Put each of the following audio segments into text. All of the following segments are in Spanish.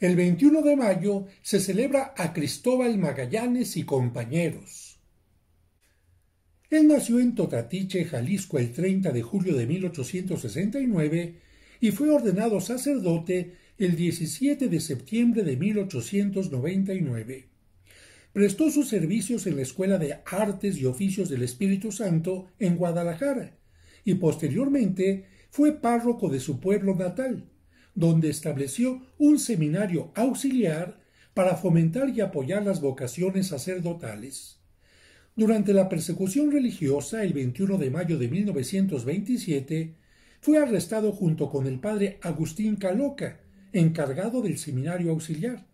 El 21 de mayo se celebra a Cristóbal Magallanes y compañeros. Él nació en Totatiche, Jalisco, el 30 de julio de 1869 y fue ordenado sacerdote el 17 de septiembre de 1899. Prestó sus servicios en la Escuela de Artes y Oficios del Espíritu Santo en Guadalajara y posteriormente fue párroco de su pueblo natal donde estableció un seminario auxiliar para fomentar y apoyar las vocaciones sacerdotales. Durante la persecución religiosa, el 21 de mayo de 1927, fue arrestado junto con el padre Agustín Caloca, encargado del seminario auxiliar.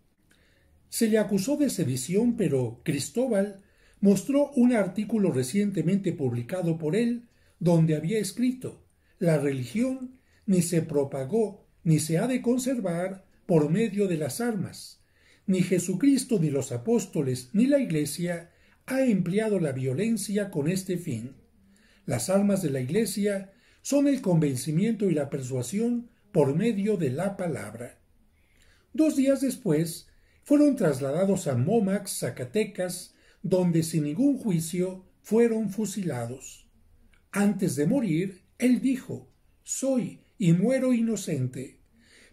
Se le acusó de sedición, pero Cristóbal mostró un artículo recientemente publicado por él donde había escrito La religión ni se propagó ni se ha de conservar por medio de las armas. Ni Jesucristo, ni los apóstoles, ni la Iglesia ha empleado la violencia con este fin. Las armas de la Iglesia son el convencimiento y la persuasión por medio de la palabra. Dos días después, fueron trasladados a Momax, Zacatecas, donde sin ningún juicio fueron fusilados. Antes de morir, él dijo, Soy y muero inocente.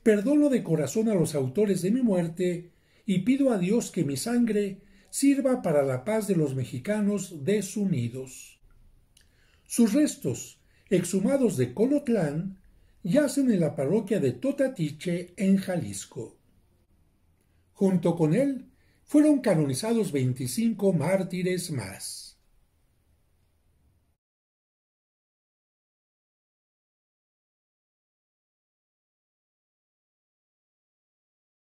Perdono de corazón a los autores de mi muerte y pido a Dios que mi sangre sirva para la paz de los mexicanos desunidos. Sus restos, exhumados de Colotlán, yacen en la parroquia de Totatiche, en Jalisco. Junto con él fueron canonizados veinticinco mártires más.